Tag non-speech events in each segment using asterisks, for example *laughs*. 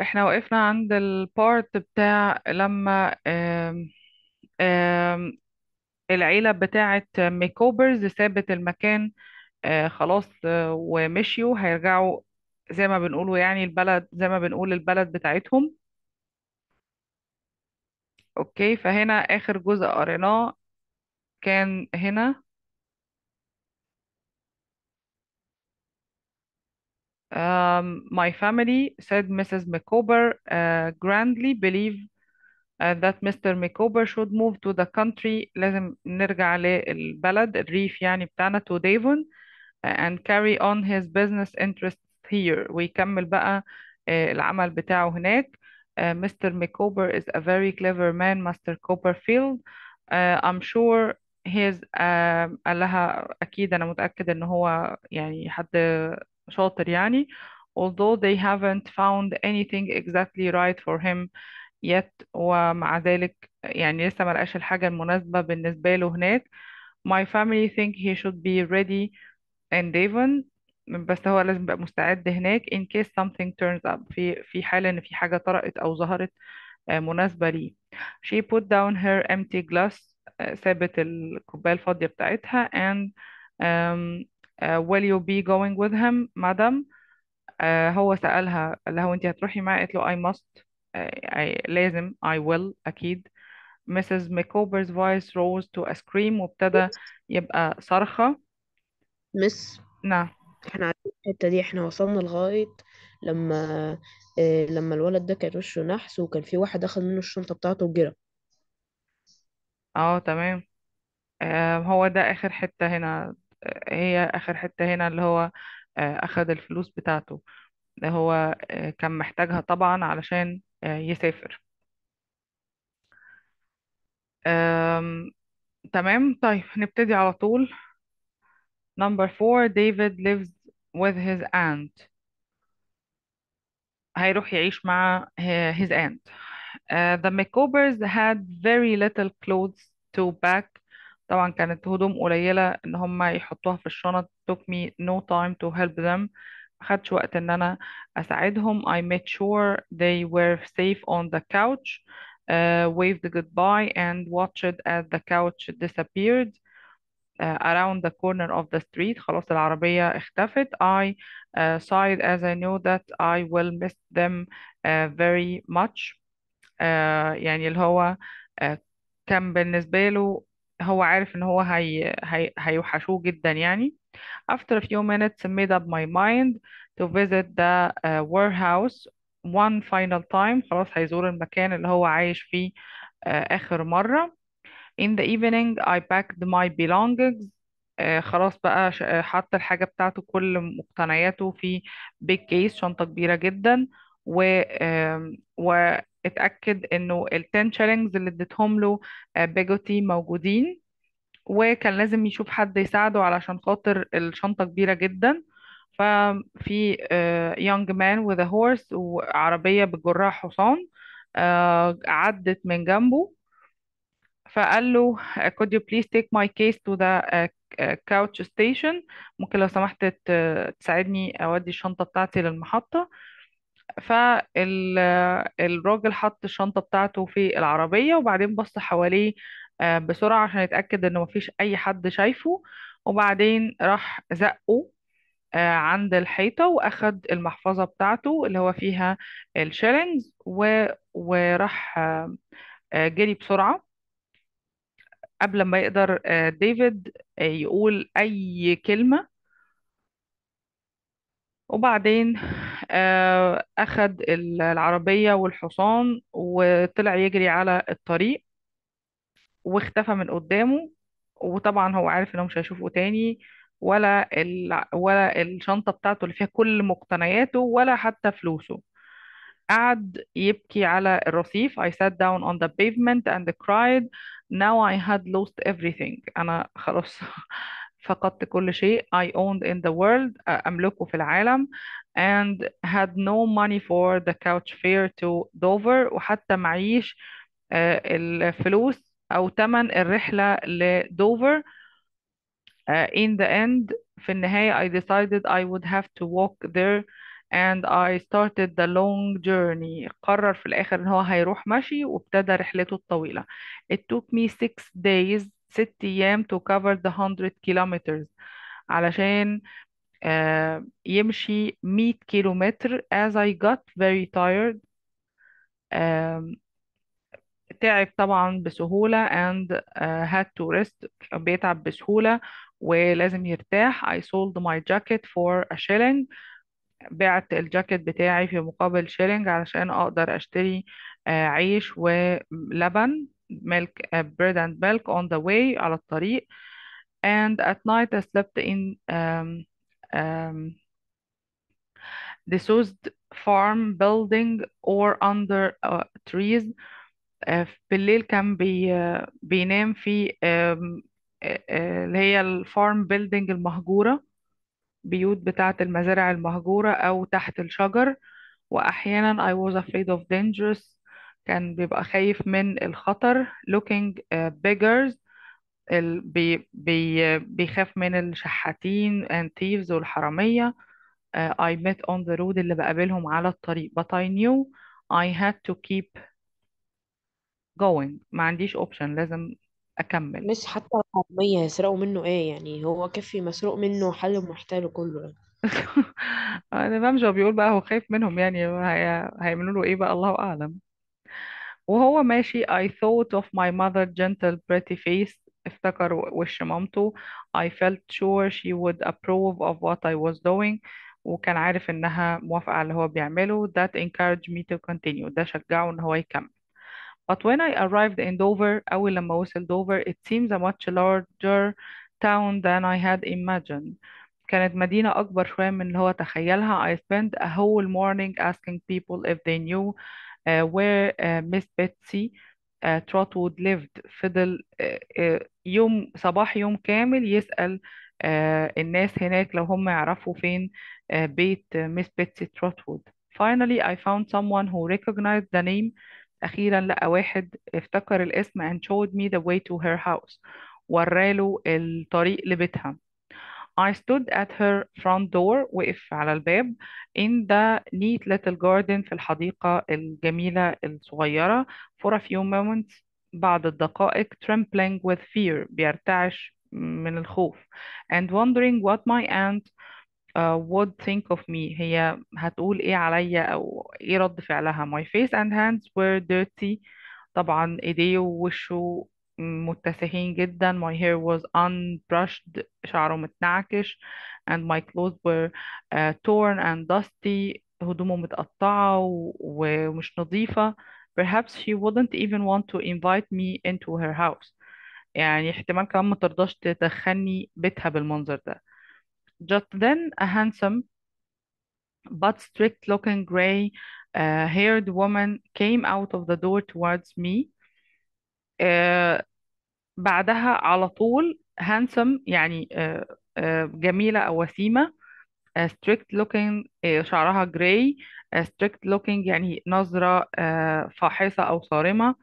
احنا وقفنا عند البارت بتاع لما آم، آم، العيلة بتاعة ميكوبرز سابت المكان آه، خلاص آه، ومشيوا هيرجعوا زي ما بنقولوا يعني البلد زي ما بنقول البلد بتاعتهم اوكي فهنا آخر جزء قريناه كان هنا Um, my family, said Mrs. Micawber, uh, grandly believe uh, that Mr. Micawber should move to the country لازم نرجع للبلد الريف يعني بتاعنا to Devon uh, and carry on his business interests here ويكمل بقى uh, العمل بتاعه هناك uh, Mr. Micawber is a very clever man Mr. Copperfield uh, I'm sure he's is قال um، لها أكيد أنا متأكد إنه هو يعني حد شاطر يعني although they haven't found anything exactly right for him yet ومع ذلك يعني لسه ما لقاش الحاجة المناسبة بالنسبة له هناك my family think he should be ready in Devon بس هو لازم يبقى مستعد هناك in case something turns up في في حال ان في حاجة طرقت او ظهرت مناسبة ليه she put down her empty glass سابت الكوباية الفاضية بتاعتها and um, uh, will you be going with him madam uh, هو سألها قال لها وانت هتروحي معاه قالت له I must uh, I, لازم I will أكيد Mrs. McCober's voice rose to a scream وابتدى يبقى صرخة مس نعم احنا عارفين الحتة دي احنا وصلنا لغاية لما لما الولد ده كان وشه نحس وكان في واحد اخد منه الشنطة بتاعته وجرى اه تمام هو ده آخر حتة هنا هي آخر حتة هنا اللي هو آه، أخد الفلوس بتاعته هو آه، كان محتاجها طبعا علشان آه، يسافر تمام طيب نبتدي على طول number four David lives with his aunt هيروح يعيش مع his aunt uh, the McCobers had very little clothes to pack طبعا كانت هدوم قليلة إن هم يحطوها في الشنط took me no time to help them خدش وقت إن أنا أساعدهم I made sure they were safe on the couch uh, waved goodbye and watched as the couch disappeared uh, around the corner of the street خلاص العربية اختفت I uh, sighed as I know that I will miss them uh, very much uh, يعني اللي هو uh, كان بالنسبة له هو عارف ان هو هي... هي... هيوحشوه جدا يعني after a few minutes made up my mind to visit the uh, warehouse one final time خلاص هيزور المكان اللي هو عايش فيه uh, آخر مرة in the evening I packed my belongings uh, خلاص بقى آه، حط الحاجة بتاعته كل مقتنياته في big case شنطة كبيرة جدا و, uh, و اتأكد انه ال 10 شيلينجز اللي اديتهم له آه، بيجوتي موجودين وكان لازم يشوف حد يساعده علشان خاطر الشنطة كبيرة جدا ففي يونج مان وذ هورس وعربية بتجرها حصان آه، عدت من جنبه فقال له آه، could you please take my case to the couch station ممكن لو سمحت تساعدني أودي الشنطة بتاعتي للمحطة فالراجل حط الشنطة بتاعته في العربية وبعدين بص حواليه آه، بسرعة عشان يتأكد إنه مفيش أي حد شايفه وبعدين راح زقه آه، عند الحيطة وأخد المحفظة بتاعته اللي هو فيها الشيلينجز و... وراح آه، جري بسرعة قبل ما يقدر ديفيد يقول أي كلمة وبعدين آه، أخد العربية والحصان وطلع يجري على الطريق واختفى من قدامه وطبعا هو عارف انه مش هيشوفه تاني ولا ال... ولا الشنطة بتاعته اللي فيها كل مقتنياته ولا حتى فلوسه قعد يبكي على الرصيف I sat down on the pavement and cried now I had lost everything أنا خلاص *laughs* فقدت كل شيء I owned in the world أملكه في العالم and had no money for the couch fare to Dover وحتى معيش الفلوس أو تمن الرحلة لدوفر in the end في النهاية I decided I would have to walk there and I started the long journey قرر في الآخر إن هو هيروح مشي وابتدى رحلته الطويلة it took me six days ست أيام to cover the 100 kilometers علشان uh, يمشي 100 كيلومتر as I got very tired آه تعب طبعا بسهولة and uh, had to rest بيتعب بسهولة ولازم يرتاح I sold my jacket for a shilling بعت الجاكيت بتاعي في مقابل شيلينج علشان أقدر أشتري آه، عيش ولبن milk uh, bread and milk on the way على الطريق and at night I slept in um, um, disused farm building or under uh, trees uh, بالليل كان بي, uh, بينام في um, اللي هي الفارم بيلدينج المهجورة بيوت بتاعة المزارع المهجورة أو تحت الشجر وأحيانا I was afraid of dangerous كان بيبقى خايف من الخطر looking uh, beggars بي... بي... بيخاف من الشحاتين and thieves والحرامية uh, I met on the road اللي بقابلهم على الطريق but I knew I had to keep going ما عنديش option لازم أكمل مش حتى الحرامية يسرقوا منه ايه يعني هو كفي مسروق منه حل محتاله كله *laughs* أنا بمشي هو بيقول بقى هو خايف منهم يعني هيعملوا له ايه بقى الله أعلم وهو ماشي I thought of my mother gentle pretty face افتكر وش مامته I felt sure she would approve of what I was doing وكان عارف إنها موافقة على اللي هو بيعمله that encouraged me to continue ده شجعه إن هو يكمل but when I arrived in Dover أول لما وصل Dover it seems a much larger town than I had imagined كانت مدينة أكبر شوية من اللي هو تخيلها I spent a whole morning asking people if they knew where Miss Betsy Trotwood lived فضل يوم صباح يوم كامل يسأل الناس هناك لو هم يعرفوا فين بيت Miss Betsy Trotwood Finally I found someone who recognized the name أخيرا لقى واحد افتكر الاسم and showed me the way to her house وراله الطريق لبيتها I stood at her front door وقف على الباب in the neat little garden في الحديقة الجميلة الصغيرة for a few moments بعض الدقائق trembling with fear بيرتعش من الخوف and wondering what my aunt uh, would think of me هي هتقول ايه عليا او ايه رد فعلها my face and hands were dirty طبعا ايديه ووشه متسهين جدا my hair was unbrushed شعره متنعكش and my clothes were uh, torn and dusty هدومه متقطعة ومش نظيفة perhaps she wouldn't even want to invite me into her house يعني احتمال كمان ما ترضاش تدخلني بيتها بالمنظر ده just then a handsome but strict looking gray uh, haired woman came out of the door towards me آه، بعدها على طول هانسم يعني آه، آه، جميلة أو وسيمة strict looking شعرها جراي strict looking يعني نظرة فاحصة أو صارمة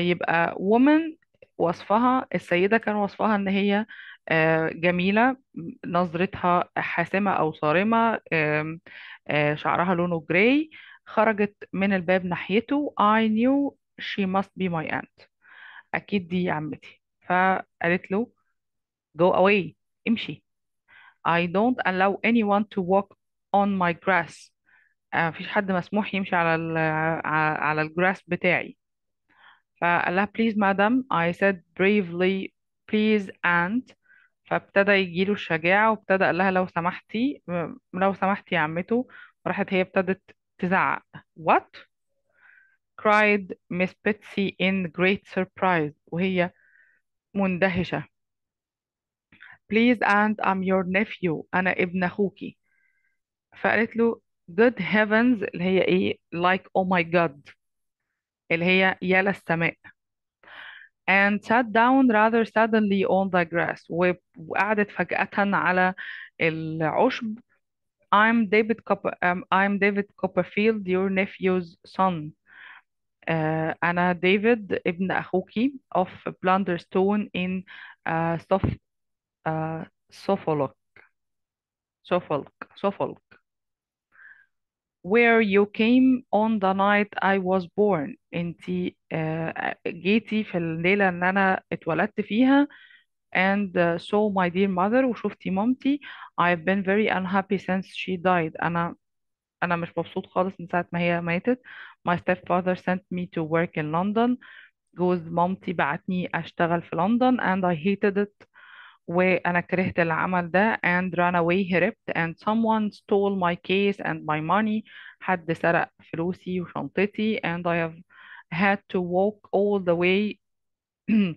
يبقى woman وصفها السيدة كان وصفها إن هي جميلة نظرتها حاسمة أو صارمة شعرها لونه جراي خرجت من الباب ناحيته I knew she must be my aunt اكيد دي عمتي فقالت له go away امشي I don't allow anyone to walk on my grass ما آه، مفيش حد مسموح يمشي على ال على على الجراس بتاعي فقال لها please madam I said bravely please and فابتدى يجيله الشجاعة وابتدى قال لها لو سمحتي لو سمحتي يا عمته وراحت هي ابتدت تزعق what cried Miss Betsy in great surprise وهي مندهشة Please aunt I'm your nephew أنا ابن أخوكي فقالت له good heavens اللي هي إيه like oh my god اللي هي يا للسماء and sat down rather suddenly on the grass وقعدت فجأة على العشب I'm David Copper um, I'm David Copperfield your nephew's son أنا David ابن أخوكي of Blunderstone in uh, uh, Suffolk Suffolk Suffolk where you came on the night I was born انتي uh, جيتي في الليلة اللي أنا اتولدت فيها and uh, so my dear mother وشفتي مامتي I've been very unhappy since she died أنا أنا مش مبسوط خالص من ساعة ما هي ماتت my stepfather sent me to work in London جوز مامتي بعتني أشتغل في لندن and I hated it وأنا كرهت العمل ده and ran away هربت and someone stole my case and my money حد سرق فلوسي وشنطتي and I have had to walk all the way *clears throat*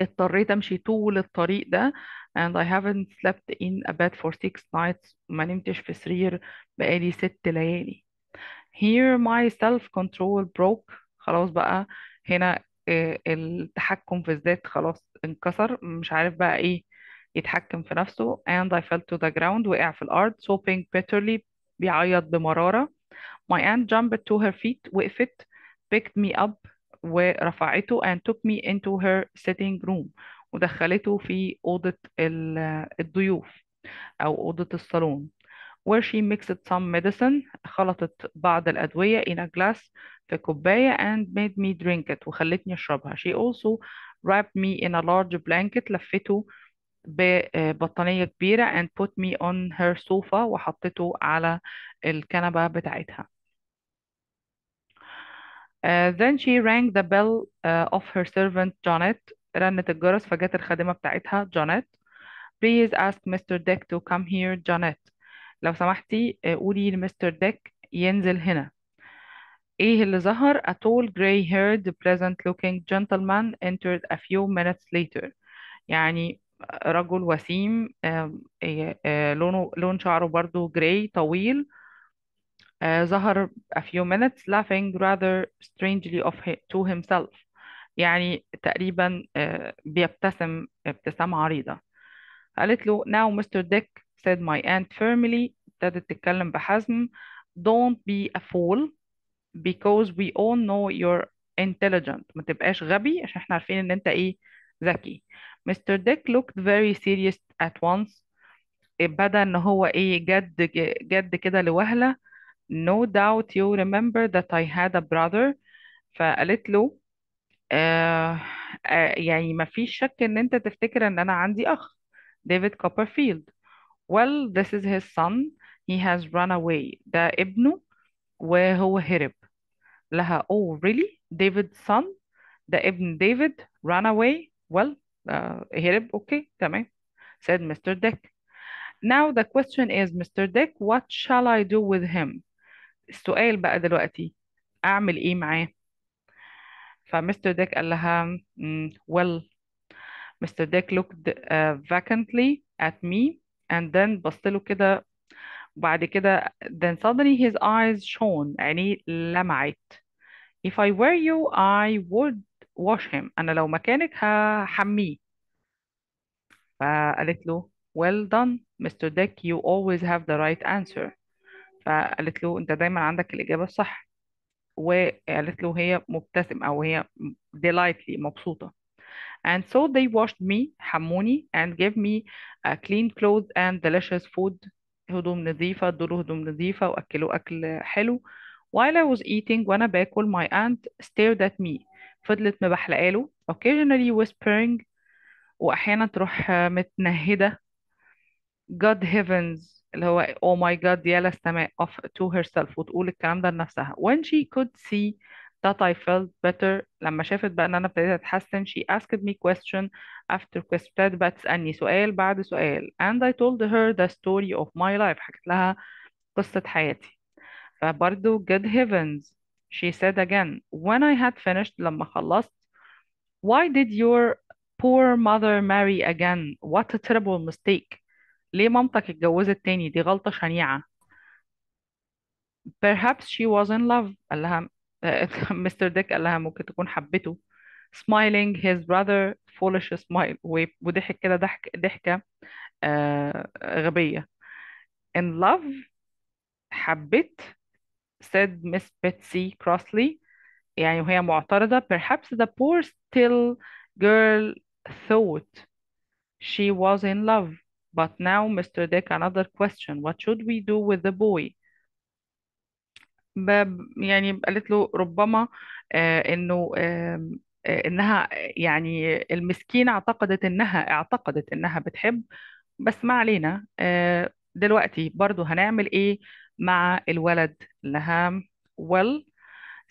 اضطريت أمشي طول الطريق ده and I haven't slept in a bed for six nights ما نمتش في سرير بقالي ست ليالي here my self control broke خلاص بقى هنا آه، التحكم في الذات خلاص انكسر مش عارف بقى ايه يتحكم في نفسه and I fell to the ground وقع في الأرض sobbing bitterly بيعيط بمرارة my aunt jumped to her feet وقفت picked me up ورفعته and took me into her sitting room ودخلته في أوضة الضيوف أو أوضة الصالون where she mixed some medicine خلطت بعض الأدوية in a glass في كوباية and made me drink it وخلتني أشربها she also wrapped me in a large blanket لفته ببطانية كبيرة and put me on her sofa وحطته على الكنبة بتاعتها Uh, then she rang the bell uh, of her servant Janet رنت الجرس فجت الخادمة بتاعتها Janet. Please ask Mr. Dick to come here Janet لو سمحتي قولي لمستر ديك ينزل هنا ايه اللي ظهر a tall gray haired pleasant looking gentleman entered a few minutes later يعني رجل وسيم لونه لون شعره برضو gray طويل ظهر a few minutes laughing rather strangely of to himself يعني تقريبا بيبتسم ابتسامة عريضة قالت له now Mr. Dick said my aunt firmly ابتدت تتكلم بحزم don't be a fool because we all know you're intelligent ما تبقاش غبي عشان احنا عارفين ان انت ايه ذكي Mr. Dick looked very serious at once بدأ ان هو ايه جد جد كده لوهلة no doubt you remember that I had a brother فقالت له آه آه يعني ما فيش شك ان انت تفتكر ان انا عندي اخ ديفيد كوبرفيلد well this is his son he has run away The ibnu wa هرب Laha, oh really David's son The ibn David ran away well uh, Okay, okay تمام said Mr. Dick now the question is Mr. Dick what shall I do with him السؤال بقى دلوقتي أعمل إيه معاه فمستر ديك قال لها well Mr. Dick looked uh, vacantly at me and then بص له كده وبعد كده then suddenly his eyes shone عينيه لمعت if I were you I would wash him أنا لو مكانك هحميه فقالت له well done Mr. Dick you always have the right answer فقالت له أنت دايما عندك الإجابة الصح وقالت له هي مبتسم أو هي delightly مبسوطة And so they washed me, حموني, and gave me uh, clean clothes and delicious food. هدوم نظيفة, ادوا هدوم نظيفة وأكلوا أكل حلو. While I was eating, وأنا باكل, my aunt stared at me. فضلت مبحلقاله, occasionally whispering, وأحيانا تروح متنهدة. God heavens, اللي هو oh my god يا للسماء of to herself وتقول الكلام ده لنفسها when she could see that I felt better لما شافت بقى ان انا ابتديت اتحسن she asked me question after question ابتدت بقى تسألني سؤال بعد سؤال and I told her the story of my life حكيت لها قصة حياتي فبرضو good heavens she said again when I had finished لما خلصت why did your poor mother marry again what a terrible mistake ليه مامتك اتجوزت تاني دي غلطة شنيعة perhaps she was in love قال لها مستر *laughs* ديك قال لها ممكن تكون حبته smiling his brother foolish smile وضحك كده ضحك ضحكة آه غبية in love حبت said Miss Betsy crossly يعني وهي معترضة perhaps the poor still girl thought she was in love but now Mr. Dick another question what should we do with the boy يعني قالت له ربما آه، انه آه، انها يعني المسكينه اعتقدت انها اعتقدت انها بتحب بس ما علينا آه، دلوقتي برضو هنعمل ايه مع الولد لها well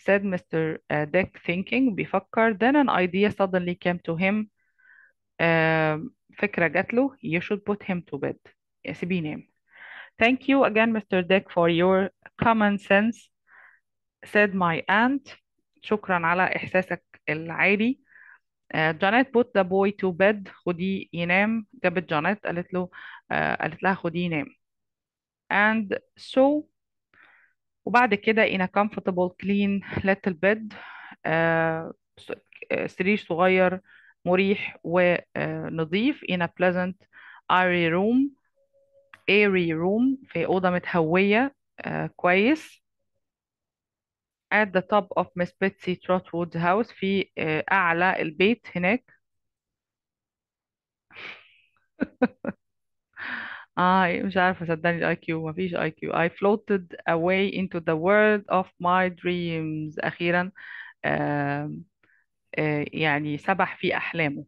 said Mr. Dick thinking بيفكر then an idea suddenly came to him فكرة جات له you should put him to bed سيبيه نام thank you again Mr. Dick for your common sense said my aunt شكرا على إحساسك العالي آه، جانيت put the boy to bed خديه ينام جابت جانيت قالت له آه، قالت لها خديه ينام and so وبعد كده in a comfortable clean little bed آه، سرير صغير مريح ونظيف in a pleasant airy room airy room في أوضة متهوية كويس at the top of Miss Betsy Trotwood's house في أعلى البيت هناك آه مش عارفة صدقني IQ كيو مفيش IQ I floated away into the world of my dreams أخيرا يعني سبح في أحلامه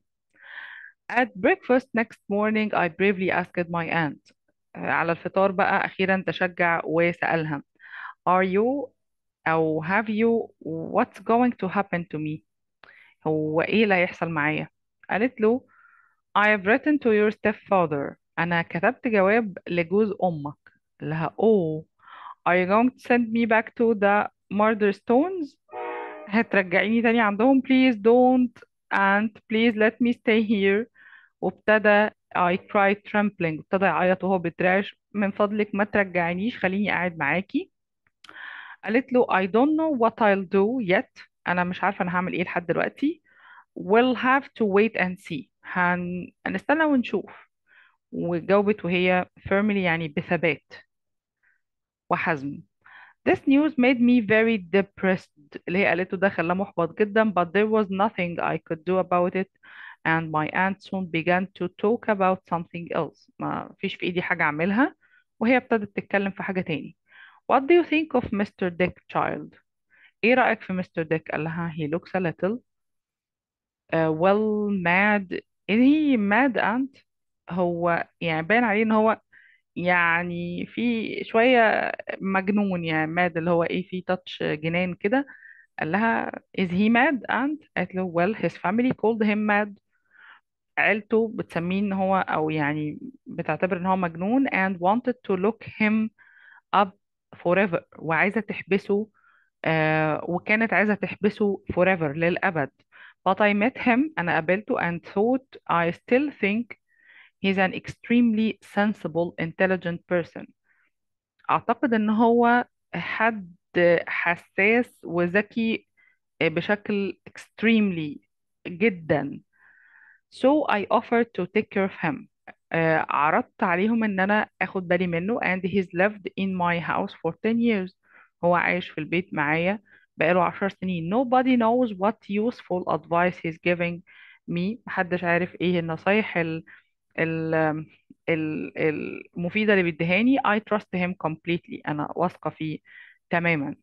At breakfast next morning I bravely asked my aunt على الفطار بقى أخيرا تشجع وسألها Are you أو have you what's going to happen to me هو إيه اللي هيحصل معايا قالت له I have written to your stepfather أنا كتبت جواب لجوز أمك لها oh are you going to send me back to the murder stones هترجعيني تاني عندهم please don't and please let me stay here وابتدى I cried trembling ابتدى يعيط وهو بيترعش من فضلك ما ترجعنيش خليني قاعد معاكي قالت له I don't know what I'll do yet أنا مش عارفة أنا هعمل إيه لحد دلوقتي we'll have to wait and see هن... هنستنى ونشوف وجاوبت وهي firmly يعني بثبات وحزم This news made me very depressed اللي هي قالته ده خلاه محبط جدا but there was nothing I could do about it and my aunt soon began to talk about something else ما فيش في إيدي حاجة أعملها وهي ابتدت تتكلم في حاجة تاني what do you think of Mr. Dick, child? إيه رأيك في مستر ديك؟ he looks a little uh, well mad is he mad aunt؟ هو يعني باين عليه إن هو يعني في شوية مجنون يعني mad اللي هو إيه في touch جنان كده قال لها is he mad aunt؟ قالت له well his family called him mad عيلته بتسميه إن هو أو يعني بتعتبر إن هو مجنون and wanted to look him up forever وعايزة تحبسه آه وكانت عايزة تحبسه forever للأبد But I met him أنا قابلته and thought I still think he's an extremely sensible intelligent person أعتقد إن هو حد حساس وذكي بشكل extremely جدا So I offered to take care of him عرضت عليهم ان انا اخد بالي منه and he's lived in my house for 10 years هو عايش في البيت معايا بقاله 10 سنين nobody knows what useful advice he's giving me محدش عارف ايه النصايح ال ال المفيدة اللي بيديهاني I trust him completely أنا واثقة فيه تماما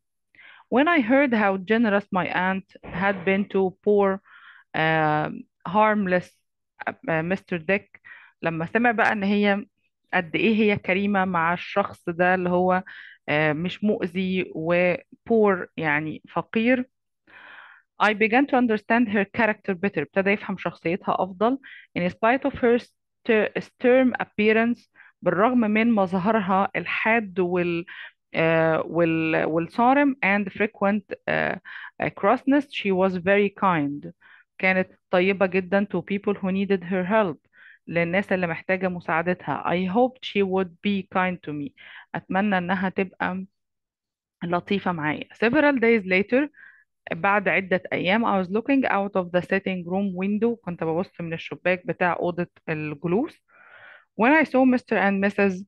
When I heard how generous my aunt had been to poor uh, harmless uh, Mr. Dick لما سمع بقى ان هي قد ايه هي كريمة مع الشخص ده اللي هو آه، مش مؤذي وبور يعني فقير I began to understand her character better ابتدى يفهم شخصيتها أفضل in spite of her stern appearance بالرغم من مظهرها الحاد وال آه، وال والصارم and frequent uh, crossness she was very kind كانت طيبة جدا to people who needed her help للناس اللي محتاجة مساعدتها I hoped she would be kind to me أتمنى إنها تبقى لطيفة معايا several days later بعد عدة أيام I was looking out of the sitting room window كنت ببص من الشباك بتاع أوضة الجلوس when I saw Mr. and Mrs.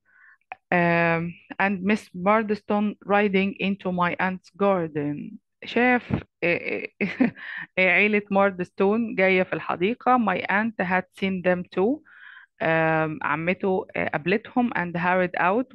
Um, and Miss Bardstone riding into my aunt's garden شاف إيه، إيه، *laughs* إيه، عيلة مارد ستون جاية في الحديقة my aunt had seen them too عمته آه، قابلتهم and hurried out